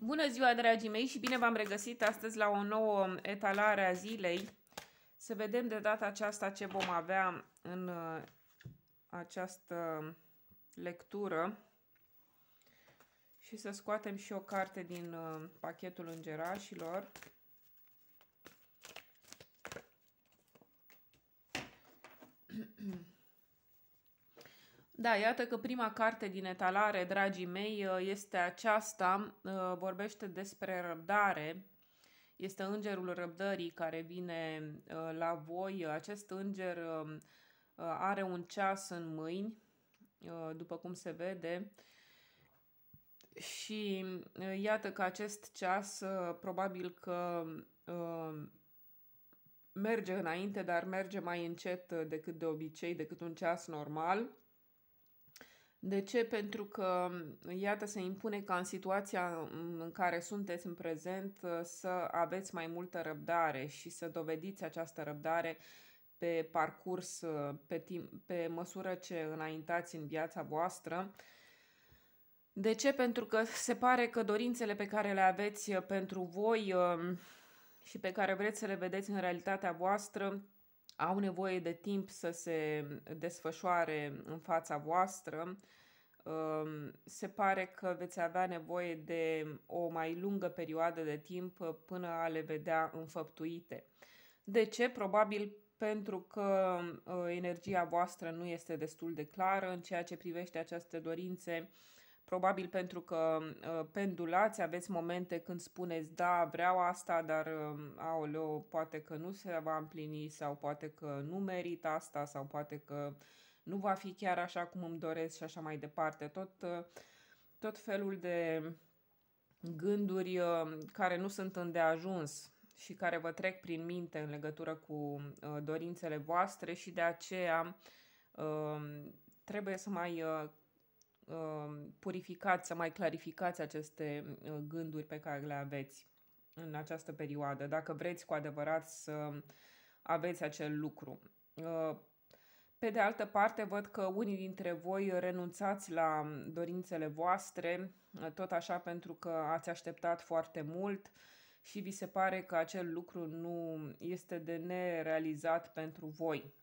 Bună ziua, dragii mei, și bine v-am regăsit astăzi la o nouă etalare a zilei. Să vedem de data aceasta ce vom avea în uh, această lectură și să scoatem și o carte din uh, pachetul îngerașilor. Da, iată că prima carte din etalare, dragii mei, uh, este aceasta, uh, vorbește despre răbdare. Este îngerul răbdării care vine uh, la voi. Acest înger um, are un ceas în mâini, după cum se vede. Și iată că acest ceas probabil că merge înainte, dar merge mai încet decât de obicei, decât un ceas normal de ce? Pentru că, iată, se impune ca în situația în care sunteți în prezent uh, să aveți mai multă răbdare și să dovediți această răbdare pe parcurs, uh, pe, timp, pe măsură ce înaintați în viața voastră. De ce? Pentru că se pare că dorințele pe care le aveți uh, pentru voi um, și pe care vreți să le vedeți în realitatea voastră au nevoie de timp să se desfășoare în fața voastră, um, se pare că veți avea nevoie de o mai lungă perioadă de timp până a le vedea înfăptuite. De ce? Probabil pentru că uh, energia voastră nu este destul de clară în ceea ce privește aceste dorințe Probabil pentru că uh, pendulați, aveți momente când spuneți da, vreau asta, dar um, aoleo, poate că nu se va împlini sau poate că nu merit asta sau poate că nu va fi chiar așa cum îmi doresc și așa mai departe. Tot, uh, tot felul de gânduri uh, care nu sunt îndeajuns și care vă trec prin minte în legătură cu dorințele voastre și de aceea um, trebuie să mai Um, purificați, să mai clarificați aceste uh, gânduri pe care le aveți în această perioadă, dacă vreți cu adevărat să aveți acel lucru. Uh, pe de altă parte, văd că unii dintre voi renunțați la dorințele voastre, uh, tot așa pentru că ați așteptat foarte mult și vi se pare că acel lucru nu este de nerealizat pentru voi.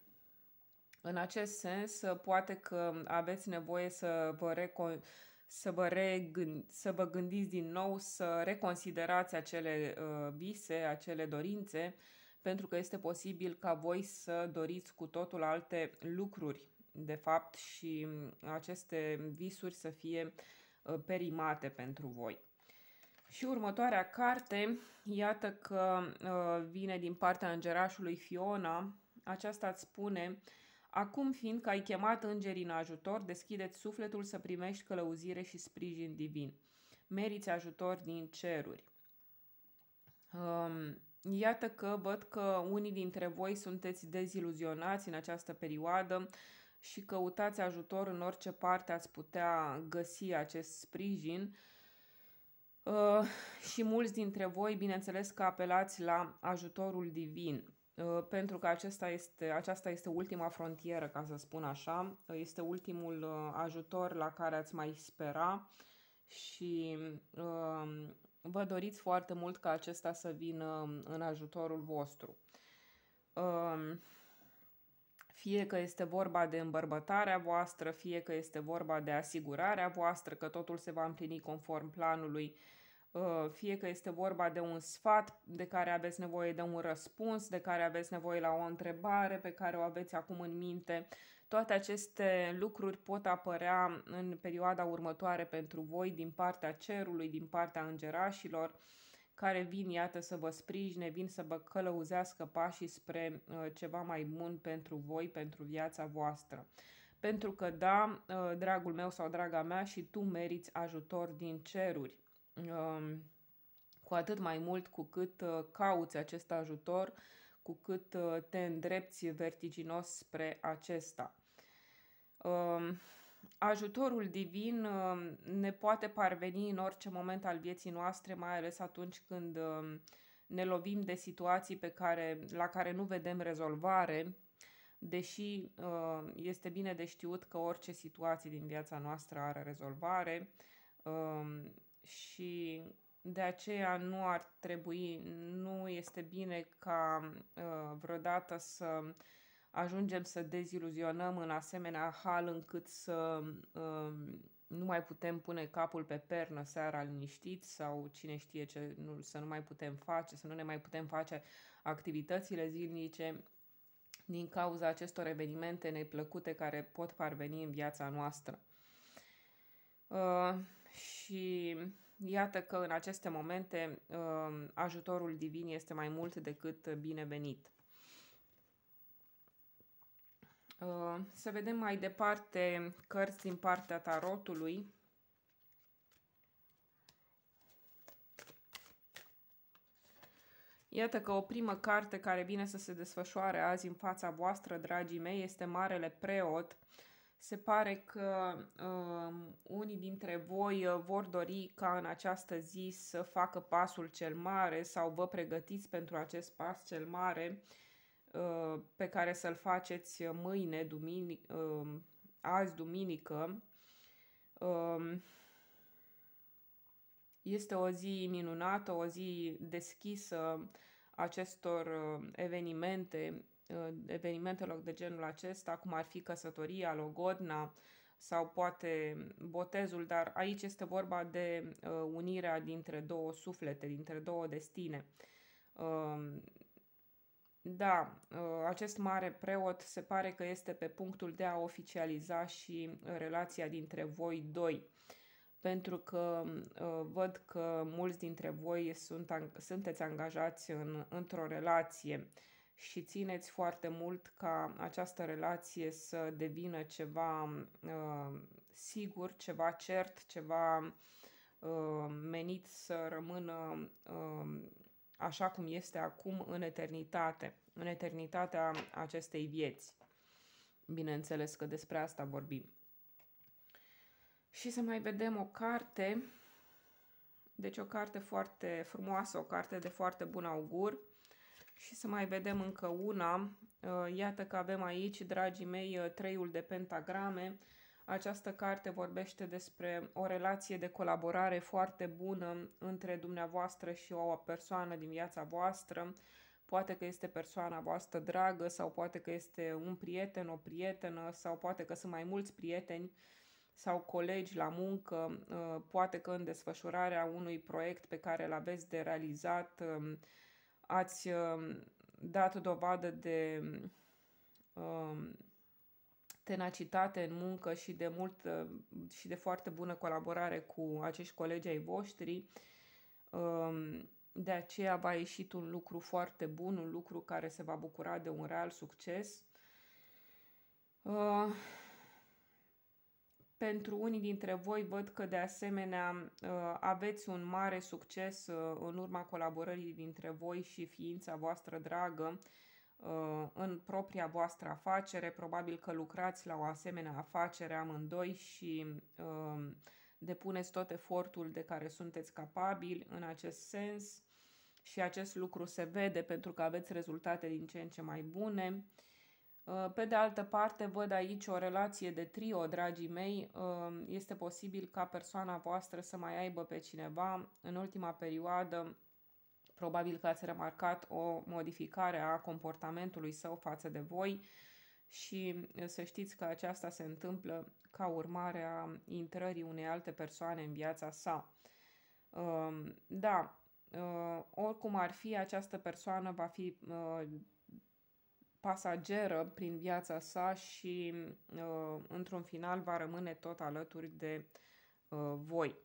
În acest sens, ă, poate că aveți nevoie să vă recon- să vă, regând, să vă gândiți din nou, să reconsiderați acele uh, vise, acele dorințe, pentru că este posibil ca voi să doriți cu totul alte lucruri, de fapt, și aceste visuri să fie uh, perimate pentru voi. Și următoarea carte, iată că uh, vine din partea îngerașului Fiona. Aceasta îți spune uh, Acum, fiindcă ai chemat îngerii în ajutor, deschideți sufletul să primești călăuzire și sprijin divin. Meriți ajutor din ceruri. Um, iată că văd că unii dintre voi sunteți deziluzionați în această perioadă și căutați ajutor în orice parte ați putea găsi acest sprijin. Uh, și mulți dintre voi, bineînțeles că apelați la ajutorul divin. Uh, pentru că acesta este, aceasta este ultima frontieră, ca să spun așa, uh, este ultimul uh, ajutor la care ați mai spera și um, vă doriți foarte mult ca acesta să vină um, în ajutorul vostru. Um, fie că este vorba de îmbărbătarea voastră, fie că este vorba de asigurarea voastră că totul se va împlini conform planului, Uh, fie că este vorba de un sfat de care aveți nevoie de un răspuns, de care aveți nevoie la o întrebare pe care o aveți acum în minte. Toate aceste lucruri pot apărea în perioada următoare pentru voi din partea cerului, din partea îngerașilor, care vin, iată, să vă sprijine, vin să vă călăuzească pașii spre uh, ceva mai bun pentru voi, pentru viața voastră pentru că da, uh, dragul meu sau draga mea, și tu meriți ajutor din ceruri. Um, cu atât mai mult cu cât uh, cauți acest ajutor, cu cât uh, te îndrepți vertiginos spre acesta. Um, ajutorul divin um, ne poate parveni în orice moment al vieții noastre, mai ales atunci când ne lovim de situații pe care, la care nu vedem rezolvare, deși uh, este bine de știut că orice situație din viața noastră are rezolvare, și de aceea nu ar trebui, nu este bine ca uh, vreodată să ajungem să deziluzionăm în asemenea hal încât să uh, nu mai putem pune capul pe pernă seara liniștiți sau cine știe ce, nu, să nu mai putem face, să nu ne mai putem face activitățile zilnice din cauza acestor evenimente neplăcute care pot parveni în viața noastră. Uh, și iată că în aceste momente um, ajutorul divin este mai mult decât binevenit. Uh, să vedem mai departe cărți din partea tarotului. Iată că o primă carte care vine să se desfășoare azi în fața voastră, dragii mei, este Marele Preot. Uh, se pare că um, unii dintre voi uh, vor dori ca în această zi să facă pasul cel mare sau vă pregătiți pentru acest pas cel mare uh, pe care să-l faceți mâine, duminic, uh, um, azi, duminică. Uh, este o zi minunată, o zi deschisă acestor uh, evenimente Uh, evenimentelor de genul acesta, cum ar fi căsătoria, logodna sau poate botezul, dar aici este vorba de uh, unirea dintre două suflete, dintre două destine. Um, da, uh, acest mare preot se pare că este pe punctul de a oficializa și relația dintre voi doi, pentru că văd că mulți dintre voi sunt, sunteți angajați în, într-o relație și țineți foarte mult ca această relație să devină ceva uh, sigur, ceva cert, ceva uh, menit să rămână uh, așa cum este acum în eternitate, în eternitatea acestei vieți. Bineînțeles că despre asta vorbim. Și să mai vedem o carte, deci o carte foarte frumoasă, o carte de foarte bun augur și să mai vedem încă una. Uh, iată că avem aici, dragii mei, uh, treiul de pentagrame. Această carte vorbește despre o relație de colaborare foarte bună între dumneavoastră și o persoană din viața voastră. Poate că este persoana voastră dragă sau poate că este un prieten, o prietenă sau poate că sunt mai mulți prieteni sau colegi la muncă, uh, poate că în desfășurarea unui proiect pe care l aveți de realizat um, ați um, dat o dovadă de um, tenacitate în muncă și de mult uh, și de foarte bună colaborare cu acești colegi ai voștri. Um, de aceea va ieșit un lucru foarte bun, un lucru care se va bucura de un real succes. Uh, pentru unii dintre voi văd că de asemenea uh, aveți un mare succes uh, în urma colaborării dintre voi și ființa voastră dragă uh, în propria voastră afacere. Probabil că lucrați la o asemenea afacere amândoi și depuneți tot efortul de care sunteți capabili în acest sens și acest lucru se vede pentru că aveți rezultate din ce în ce mai bune. Uh, Uh, pe de altă parte, văd aici o relație de trio, dragii mei. Uh, este posibil ca persoana voastră să mai aibă pe cineva. În ultima perioadă, probabil că ați remarcat o modificare a comportamentului său față de voi și uh, să știți că aceasta se întâmplă ca urmare a intrării unei alte persoane în viața sa. Da, oricum ar fi, această persoană va fi pasageră prin viața sa și uh, într-un final va rămâne tot alături de uh, voi.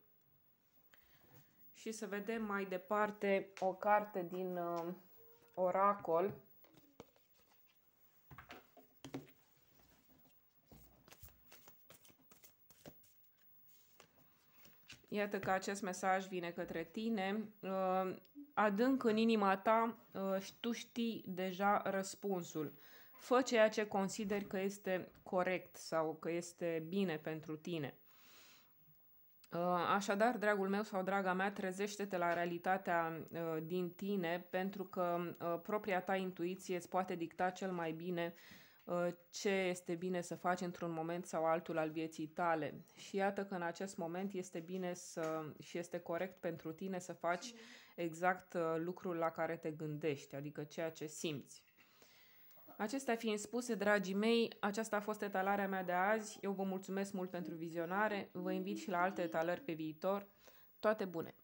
Și să vedem mai departe o carte din uh, oracol. Iată că acest mesaj vine către tine. Uh, adânc în inima ta uh, și tu știi deja răspunsul. Fă ceea ce consideri că este corect sau că este bine pentru tine. Uh, așadar, dragul meu sau draga mea, trezește-te la realitatea uh, din tine pentru că propria ta intuiție îți poate dicta cel mai bine Uh, ce este bine să faci într-un moment sau altul al vieții tale. Și iată că în acest moment este bine să, și este corect pentru tine să faci exact uh, lucrul la care te gândești, adică ceea ce simți. Acestea fiind spuse, dragii mei, aceasta a fost etalarea mea de azi. Eu vă mulțumesc mult pentru vizionare, vă invit și la alte etalări pe viitor. Toate bune!